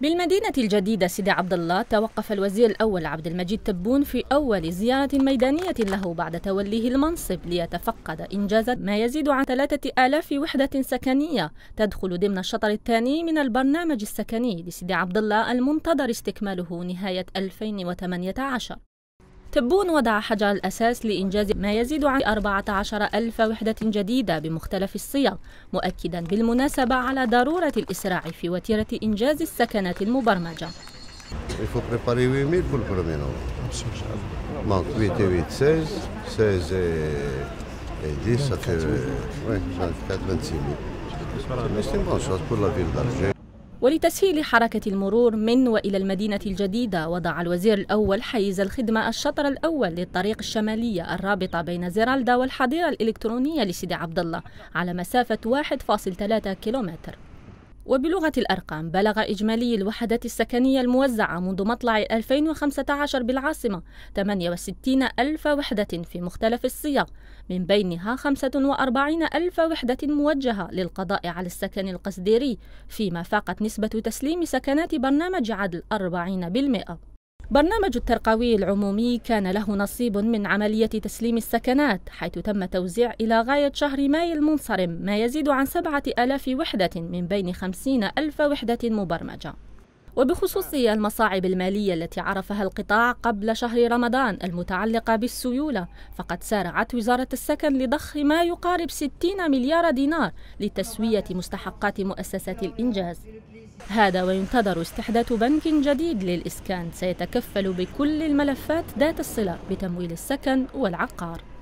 بالمدينة الجديدة سيدي عبد الله توقف الوزير الأول عبد المجيد تبون في أول زيارة ميدانية له بعد توليه المنصب ليتفقد إنجاز ما يزيد عن 3000 وحدة سكنية تدخل ضمن الشطر الثاني من البرنامج السكني لسيدي عبد الله المنتظر استكماله نهاية 2018 تبون وضع حجر الأساس لإنجاز ما يزيد عن 14 ألف وحدة جديدة بمختلف الصيغ مؤكدا بالمناسبة على ضرورة الإسراع في وتيرة إنجاز السكنات المبرمجة ولتسهيل حركة المرور من وإلى المدينة الجديدة وضع الوزير الأول حيز الخدمة الشطر الأول للطريق الشمالية الرابطة بين زيرالدا والحظيرة الإلكترونية لسيدي عبد الله على مسافة 1.3 كيلومتر وبلغة الأرقام بلغ إجمالي الوحدات السكنية الموزعة منذ مطلع 2015 بالعاصمة 68 ألف وحدة في مختلف الصيغ من بينها 45 ألف وحدة موجهة للقضاء على السكن القصديري فيما فاقت نسبة تسليم سكنات برنامج عدل 40% برنامج الترقوي العمومي كان له نصيب من عملية تسليم السكنات حيث تم توزيع إلى غاية شهر ماي المنصرم ما يزيد عن سبعة ألاف وحدة من بين خمسين ألف وحدة مبرمجة وبخصوص المصاعب المالية التي عرفها القطاع قبل شهر رمضان المتعلقة بالسيولة فقد سارعت وزارة السكن لضخ ما يقارب 60 مليار دينار لتسوية مستحقات مؤسسات الإنجاز هذا وينتظر استحداث بنك جديد للإسكان سيتكفل بكل الملفات ذات الصلة بتمويل السكن والعقار